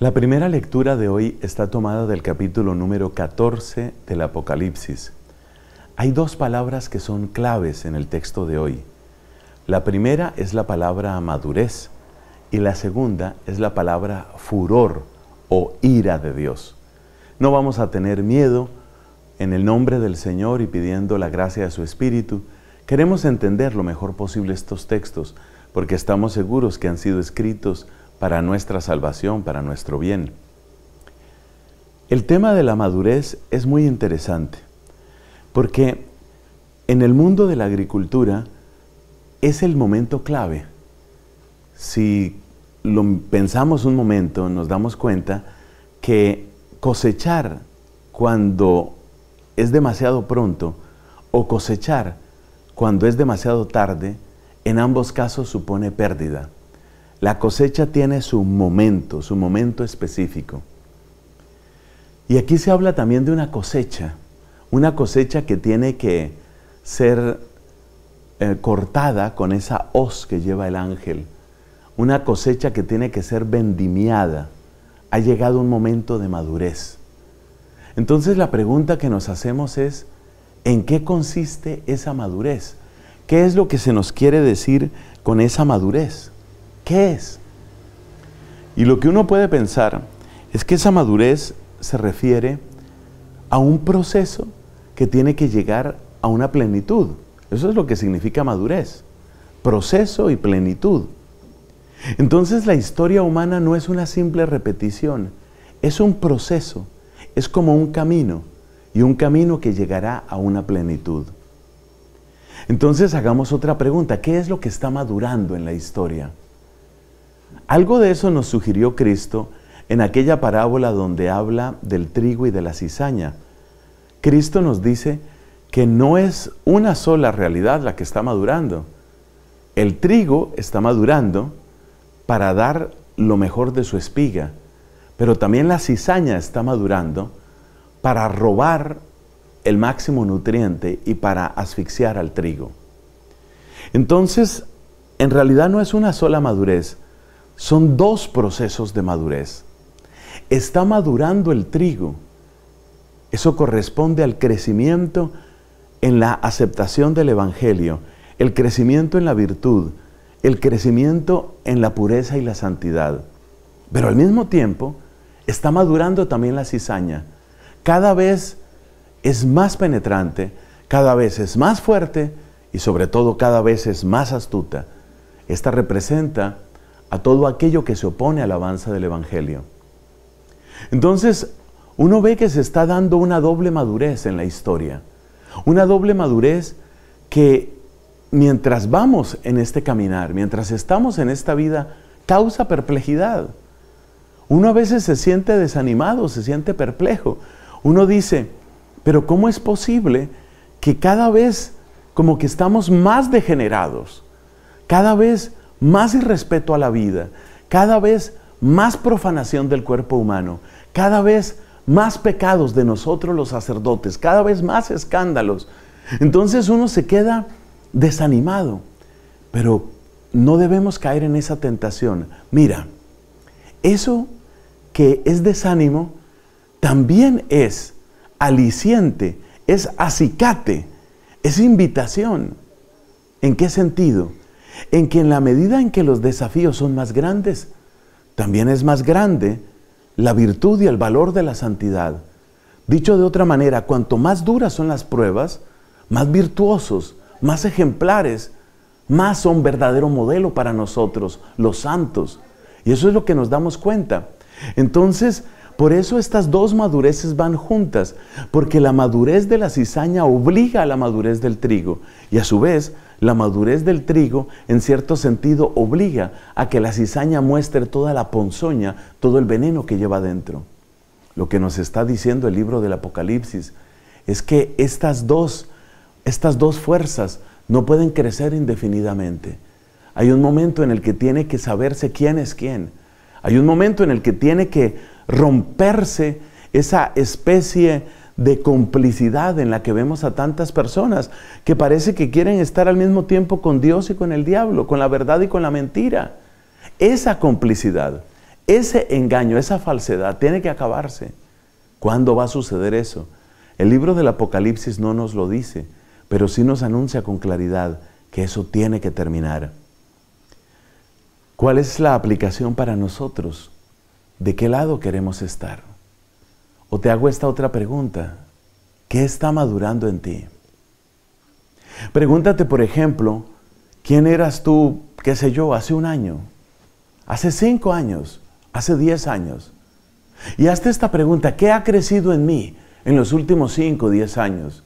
La primera lectura de hoy está tomada del capítulo número 14 del Apocalipsis. Hay dos palabras que son claves en el texto de hoy. La primera es la palabra madurez y la segunda es la palabra furor o ira de Dios. No vamos a tener miedo en el nombre del Señor y pidiendo la gracia de su Espíritu. Queremos entender lo mejor posible estos textos porque estamos seguros que han sido escritos para nuestra salvación, para nuestro bien. El tema de la madurez es muy interesante, porque en el mundo de la agricultura es el momento clave. Si lo pensamos un momento, nos damos cuenta que cosechar cuando es demasiado pronto o cosechar cuando es demasiado tarde, en ambos casos supone pérdida. La cosecha tiene su momento, su momento específico. Y aquí se habla también de una cosecha, una cosecha que tiene que ser eh, cortada con esa hoz que lleva el ángel, una cosecha que tiene que ser vendimiada. Ha llegado un momento de madurez. Entonces la pregunta que nos hacemos es, ¿en qué consiste esa madurez? ¿Qué es lo que se nos quiere decir con esa madurez? ¿Qué es? Y lo que uno puede pensar es que esa madurez se refiere a un proceso que tiene que llegar a una plenitud. Eso es lo que significa madurez. Proceso y plenitud. Entonces la historia humana no es una simple repetición, es un proceso, es como un camino y un camino que llegará a una plenitud. Entonces hagamos otra pregunta, ¿qué es lo que está madurando en la historia? Algo de eso nos sugirió Cristo en aquella parábola donde habla del trigo y de la cizaña. Cristo nos dice que no es una sola realidad la que está madurando. El trigo está madurando para dar lo mejor de su espiga, pero también la cizaña está madurando para robar el máximo nutriente y para asfixiar al trigo. Entonces, en realidad no es una sola madurez, son dos procesos de madurez. Está madurando el trigo. Eso corresponde al crecimiento en la aceptación del Evangelio, el crecimiento en la virtud, el crecimiento en la pureza y la santidad. Pero al mismo tiempo está madurando también la cizaña. Cada vez es más penetrante, cada vez es más fuerte y sobre todo cada vez es más astuta. Esta representa a todo aquello que se opone a la alabanza del Evangelio. Entonces, uno ve que se está dando una doble madurez en la historia, una doble madurez que mientras vamos en este caminar, mientras estamos en esta vida, causa perplejidad. Uno a veces se siente desanimado, se siente perplejo. Uno dice, pero ¿cómo es posible que cada vez como que estamos más degenerados? Cada vez más irrespeto a la vida, cada vez más profanación del cuerpo humano, cada vez más pecados de nosotros los sacerdotes, cada vez más escándalos. Entonces uno se queda desanimado, pero no debemos caer en esa tentación. Mira, eso que es desánimo también es aliciente, es acicate, es invitación. ¿En qué sentido? en que en la medida en que los desafíos son más grandes, también es más grande la virtud y el valor de la santidad. Dicho de otra manera, cuanto más duras son las pruebas, más virtuosos, más ejemplares, más son verdadero modelo para nosotros, los santos. Y eso es lo que nos damos cuenta. Entonces, por eso estas dos madureces van juntas, porque la madurez de la cizaña obliga a la madurez del trigo y a su vez la madurez del trigo, en cierto sentido, obliga a que la cizaña muestre toda la ponzoña, todo el veneno que lleva dentro. Lo que nos está diciendo el libro del Apocalipsis es que estas dos, estas dos fuerzas no pueden crecer indefinidamente. Hay un momento en el que tiene que saberse quién es quién. Hay un momento en el que tiene que romperse esa especie de complicidad en la que vemos a tantas personas que parece que quieren estar al mismo tiempo con Dios y con el diablo, con la verdad y con la mentira. Esa complicidad, ese engaño, esa falsedad tiene que acabarse. ¿Cuándo va a suceder eso? El libro del Apocalipsis no nos lo dice, pero sí nos anuncia con claridad que eso tiene que terminar. ¿Cuál es la aplicación para nosotros? ¿De qué lado queremos estar? O te hago esta otra pregunta. ¿Qué está madurando en ti? Pregúntate, por ejemplo, ¿quién eras tú, qué sé yo, hace un año? Hace cinco años, hace diez años. Y hazte esta pregunta, ¿qué ha crecido en mí en los últimos cinco o diez años?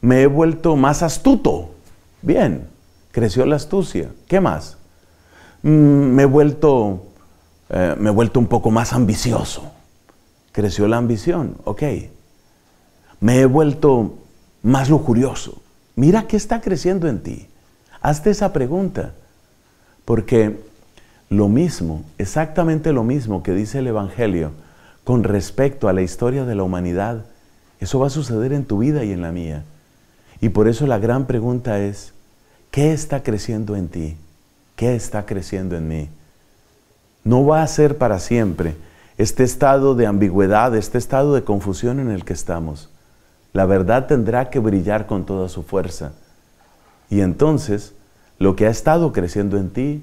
Me he vuelto más astuto. Bien, creció la astucia. ¿Qué más? Mm, eh, me he vuelto un poco más ambicioso creció la ambición, ok. Me he vuelto más lujurioso. Mira qué está creciendo en ti. Hazte esa pregunta. Porque lo mismo, exactamente lo mismo que dice el Evangelio con respecto a la historia de la humanidad, eso va a suceder en tu vida y en la mía. Y por eso la gran pregunta es, ¿qué está creciendo en ti? ¿Qué está creciendo en mí? No va a ser para siempre este estado de ambigüedad, este estado de confusión en el que estamos. La verdad tendrá que brillar con toda su fuerza. Y entonces, lo que ha estado creciendo en ti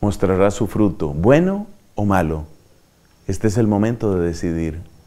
mostrará su fruto, bueno o malo. Este es el momento de decidir.